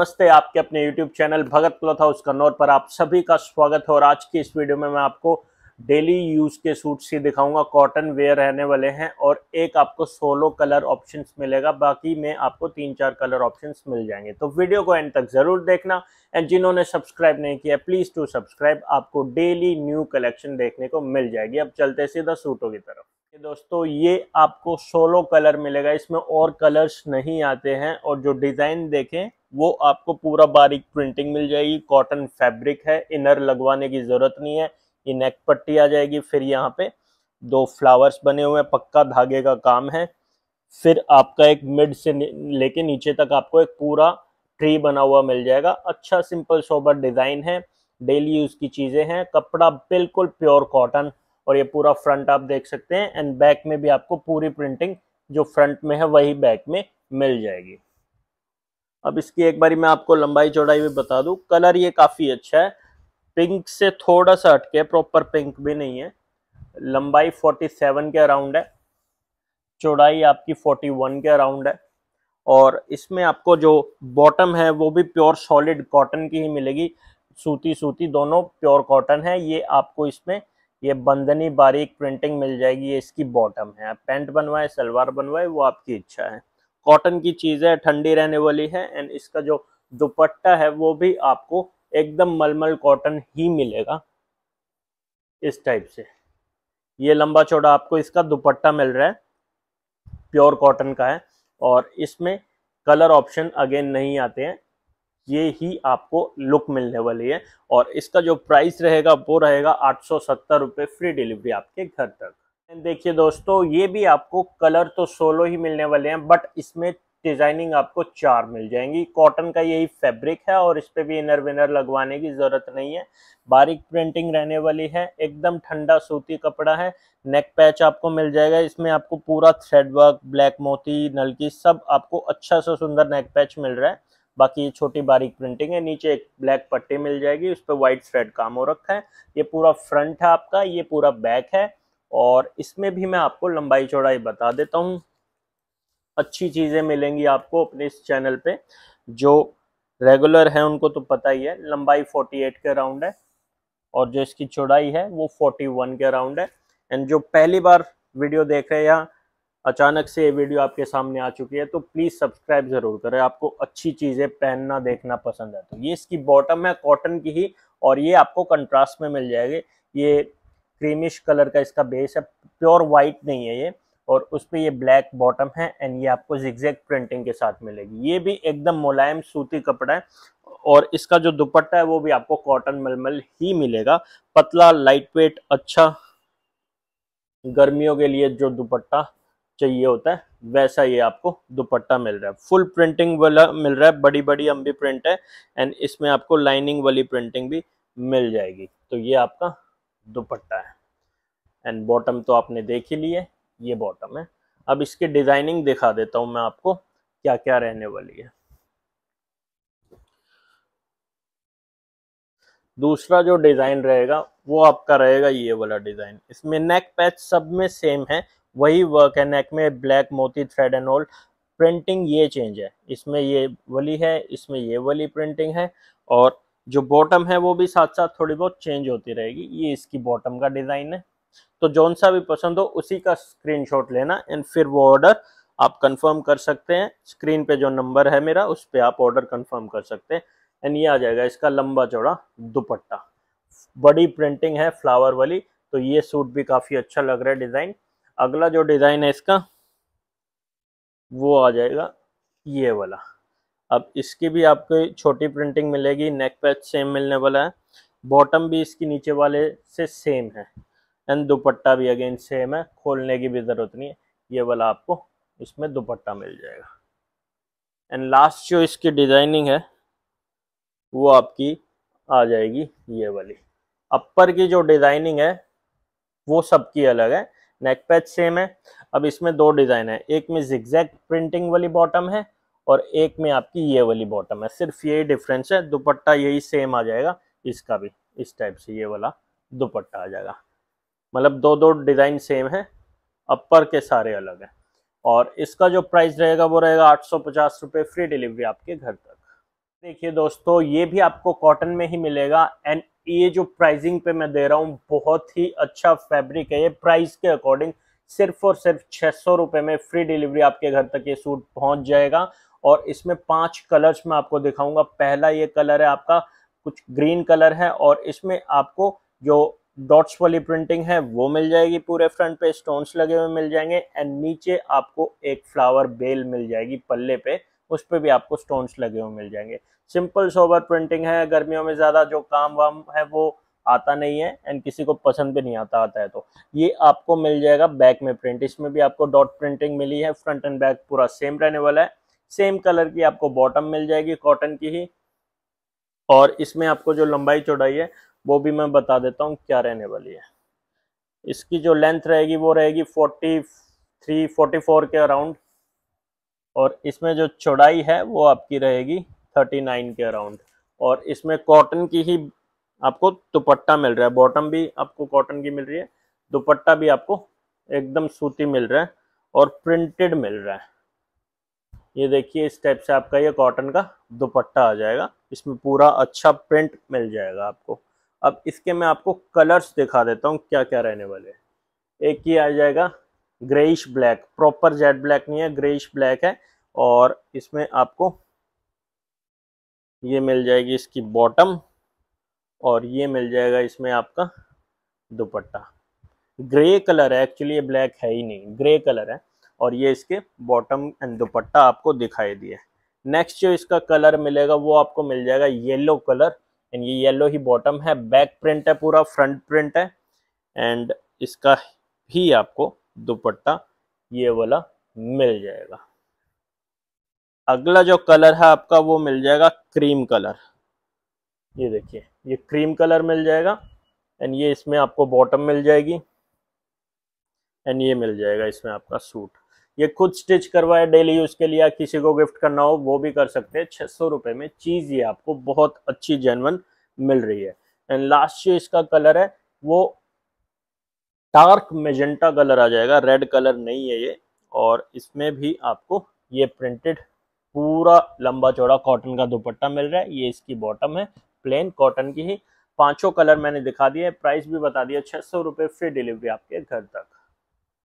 नमस्ते आपके अपने YouTube channel Bhagat cloth house Kannaur पर आप सभी का स्वागत है और आज की इस वीडियो में मैं आपको डेली यूज़ के सूट्स ही दिखाऊंगा कॉटन वेयर रहने वाले हैं और एक आपको सोलो कलर ऑप्शंस मिलेगा बाकी में आपको तीन चार कलर ऑप्शंस मिल जाएंगे तो वीडियो को एंड तक ज़रूर देखना एंड जिन्होंने सब्सक्राइब नहीं किया प्लीज़ टू सब्सक्राइब आपको डेली न्यू कलेक्शन देखने को मिल जाएगी अब चलते सीधा सूटों की तरफ दोस्तों ये आपको सोलो कलर मिलेगा इसमें और कलर्स नहीं आते हैं और जो डिज़ाइन देखें वो आपको पूरा बारीक प्रिंटिंग मिल जाएगी कॉटन फैब्रिक है इनर लगवाने की ज़रूरत नहीं है ये नेक पट्टी आ जाएगी फिर यहाँ पे दो फ्लावर्स बने हुए हैं पक्का धागे का काम है फिर आपका एक मिड से लेके नीचे तक आपको एक पूरा ट्री बना हुआ मिल जाएगा अच्छा सिंपल सोबर डिज़ाइन है डेली यूज़ की चीज़ें हैं कपड़ा बिल्कुल प्योर कॉटन और ये पूरा फ्रंट आप देख सकते हैं एंड बैक में भी आपको पूरी प्रिंटिंग जो फ्रंट में है वही बैक में मिल जाएगी अब इसकी एक बारी मैं आपको लंबाई चौड़ाई भी बता दूं कलर ये काफ़ी अच्छा है पिंक से थोड़ा सा हटके प्रॉपर पिंक भी नहीं है लंबाई 47 के अराउंड है चौड़ाई आपकी 41 के अराउंड है और इसमें आपको जो बॉटम है वो भी प्योर सॉलिड कॉटन की ही मिलेगी सूती सूती दोनों प्योर कॉटन है ये आपको इसमें ये बंदनी बारीक प्रिंटिंग मिल जाएगी ये इसकी बॉटम है आप पैंट बनवाए सलवार बनवाए वो आपकी इच्छा है कॉटन की चीज़ है ठंडी रहने वाली है एंड इसका जो दुपट्टा है वो भी आपको एकदम मलमल कॉटन ही मिलेगा इस टाइप से ये लंबा चौड़ा आपको इसका दुपट्टा मिल रहा है प्योर कॉटन का है और इसमें कलर ऑप्शन अगेन नहीं आते हैं ये ही आपको लुक मिलने वाली है और इसका जो प्राइस रहेगा वो रहेगा आठ सौ फ्री डिलीवरी आपके घर तक देखिए दोस्तों ये भी आपको कलर तो सोलो ही मिलने वाले हैं बट इसमें डिज़ाइनिंग आपको चार मिल जाएंगी कॉटन का यही फैब्रिक है और इस पर भी इनर विनर लगवाने की ज़रूरत नहीं है बारीक प्रिंटिंग रहने वाली है एकदम ठंडा सूती कपड़ा है नेक पैच आपको मिल जाएगा इसमें आपको पूरा थ्रेड वर्क ब्लैक मोती नलकी सब आपको अच्छा सा सुंदर नेक पैच मिल रहा है बाकी ये छोटी बारीक प्रिंटिंग है नीचे एक ब्लैक पट्टी मिल जाएगी उस पर वाइट थ्रेड काम हो रखा है ये पूरा फ्रंट है आपका ये पूरा बैक है और इसमें भी मैं आपको लंबाई चौड़ाई बता देता हूँ अच्छी चीज़ें मिलेंगी आपको अपने इस चैनल पे जो रेगुलर है उनको तो पता ही है लंबाई 48 के अराउंड है और जो इसकी चौड़ाई है वो 41 के अराउंड है एंड जो पहली बार वीडियो देख रहे हैं या अचानक से ये वीडियो आपके सामने आ चुकी है तो प्लीज़ सब्सक्राइब ज़रूर करें आपको अच्छी चीज़ें पहनना देखना पसंद है तो ये इसकी बॉटम है कॉटन की ही और ये आपको कंट्रास्ट में मिल जाएगी ये क्रीमिश कलर का इसका बेस है प्योर वाइट नहीं है ये और उस पर ये ब्लैक बॉटम है एंड ये आपको जिगजैग प्रिंटिंग के साथ मिलेगी ये भी एकदम मुलायम सूती कपड़ा है और इसका जो दुपट्टा है वो भी आपको कॉटन मलमल ही मिलेगा पतला लाइट वेट अच्छा गर्मियों के लिए जो दुपट्टा चाहिए होता है वैसा ये आपको दुपट्टा मिल रहा है फुल प्रिंटिंग वाला मिल रहा है बड़ी बड़ी अम्बी प्रिंट है एंड इसमें आपको लाइनिंग वाली प्रिंटिंग भी मिल जाएगी तो ये आपका दुपट्टा है एंड बॉटम तो आपने देख ही ली है ये बॉटम है अब इसके डिजाइनिंग दिखा देता हूं मैं आपको क्या क्या रहने वाली है दूसरा जो डिज़ाइन रहेगा वो आपका रहेगा ये वाला डिज़ाइन इसमें नेक पैच सब में सेम है वही वर्क है नेक में ब्लैक मोती थ्रेड एंड ओल्ड प्रिंटिंग ये चेंज है इसमें ये वाली है इसमें ये वाली प्रिंटिंग है और जो बॉटम है वो भी साथ साथ थोड़ी बहुत चेंज होती रहेगी ये इसकी बॉटम का डिज़ाइन है तो जौन सा भी पसंद हो उसी का स्क्रीनशॉट लेना एंड फिर वो ऑर्डर आप कंफर्म कर सकते हैं स्क्रीन पे जो नंबर है मेरा उस पर आप ऑर्डर कंफर्म कर सकते हैं एंड ये आ जाएगा इसका लंबा चौड़ा दुपट्टा बड़ी प्रिंटिंग है फ्लावर वाली तो ये सूट भी काफ़ी अच्छा लग रहा है डिज़ाइन अगला जो डिज़ाइन है इसका वो आ जाएगा ये वाला अब इसकी भी आपको छोटी प्रिंटिंग मिलेगी नेक पैच सेम मिलने वाला है बॉटम भी इसकी नीचे वाले से सेम है एंड दुपट्टा भी अगेन सेम है खोलने की भी ज़रूरत नहीं है ये वाला आपको इसमें दुपट्टा मिल जाएगा एंड लास्ट जो इसकी डिज़ाइनिंग है वो आपकी आ जाएगी ये वाली अपर की जो डिज़ाइनिंग है वो सबकी अलग है नेक पैच सेम है अब इसमें दो डिज़ाइन है एक में जिक्जैक प्रिंटिंग वाली बॉटम है और एक में आपकी ये वाली बॉटम है सिर्फ यही डिफरेंस है दुपट्टा यही सेम आ जाएगा इसका भी इस टाइप से ये वाला दुपट्टा आ जाएगा मतलब दो दो डिज़ाइन सेम है अपर के सारे अलग हैं और इसका जो प्राइस रहेगा वो रहेगा आठ सौ पचास रुपये फ्री डिलीवरी आपके घर तक देखिए दोस्तों ये भी आपको कॉटन में ही मिलेगा एंड ये जो प्राइसिंग पे मैं दे रहा हूँ बहुत ही अच्छा फैब्रिक है ये प्राइस के अकॉर्डिंग सिर्फ और सिर्फ छः सौ रुपये में फ्री डिलीवरी आपके घर तक ये सूट पहुँच जाएगा और इसमें पांच कलर्स में आपको दिखाऊंगा पहला ये कलर है आपका कुछ ग्रीन कलर है और इसमें आपको जो डॉट्स वाली प्रिंटिंग है वो मिल जाएगी पूरे फ्रंट पे स्टोन्स लगे हुए मिल जाएंगे एंड नीचे आपको एक फ्लावर बेल मिल जाएगी पल्ले पे उस पर भी आपको स्टोन्स लगे हुए मिल जाएंगे सिंपल सोवर प्रिंटिंग है गर्मियों में ज़्यादा जो काम वाम है वो आता नहीं है एंड किसी को पसंद भी नहीं आता आता है तो ये आपको मिल जाएगा बैक में प्रिंट इसमें भी आपको डॉट प्रिंटिंग मिली है फ्रंट एंड बैक पूरा सेम रहने वाला है सेम कलर की आपको बॉटम मिल जाएगी कॉटन की ही और इसमें आपको जो लंबाई चौड़ाई है वो भी मैं बता देता हूँ क्या रहने वाली है इसकी जो लेंथ रहेगी वो रहेगी फोर्टी थ्री फोर्टी फोर के अराउंड और इसमें जो चौड़ाई है वो आपकी रहेगी थर्टी नाइन के अराउंड और इसमें कॉटन की ही आपको दुपट्टा मिल रहा है बॉटम भी आपको कॉटन की मिल रही है दुपट्टा भी आपको एकदम सूती मिल रहा है और प्रिंटेड मिल रहा है ये देखिए इस टाइप से आपका ये कॉटन का दुपट्टा आ जाएगा इसमें पूरा अच्छा प्रिंट मिल जाएगा आपको अब इसके मैं आपको कलर्स दिखा देता हूँ क्या क्या रहने वाले हैं एक ये आ जाएगा greyish black proper jet black नहीं है ग्रेइश ब्लैक है और इसमें आपको ये मिल जाएगी इसकी बॉटम और ये मिल जाएगा इसमें आपका दुपट्टा ग्रे कलर है एक्चुअली ये ब्लैक है ही नहीं ग्रे कलर है और ये इसके बॉटम एंड दुपट्टा आपको दिखाई दिए नेक्स्ट जो इसका कलर मिलेगा वो आपको मिल जाएगा येलो कलर एंड ये येलो ही बॉटम है बैक प्रिंट है पूरा फ्रंट प्रिंट है एंड इसका भी आपको दुपट्टा ये वाला मिल जाएगा अगला जो कलर है आपका वो मिल जाएगा क्रीम कलर ये देखिए ये क्रीम कलर मिल जाएगा एंड ये इसमें आपको बॉटम मिल जाएगी एंड ये मिल जाएगा इसमें आपका सूट ये खुद स्टिच करवाए डेली यूज़ के लिए या किसी को गिफ्ट करना हो वो भी कर सकते हैं छः सौ रुपये में चीज़ ये आपको बहुत अच्छी जेनवन मिल रही है एंड लास्ट जो इसका कलर है वो डार्क मेजेंटा कलर आ जाएगा रेड कलर नहीं है ये और इसमें भी आपको ये प्रिंटेड पूरा लंबा चौड़ा कॉटन का दुपट्टा मिल रहा है ये इसकी बॉटम है प्लेन कॉटन की ही पांचों कलर मैंने दिखा दिए प्राइस भी बता दिया छः सौ रुपये फ्री डिलीवरी आपके घर तक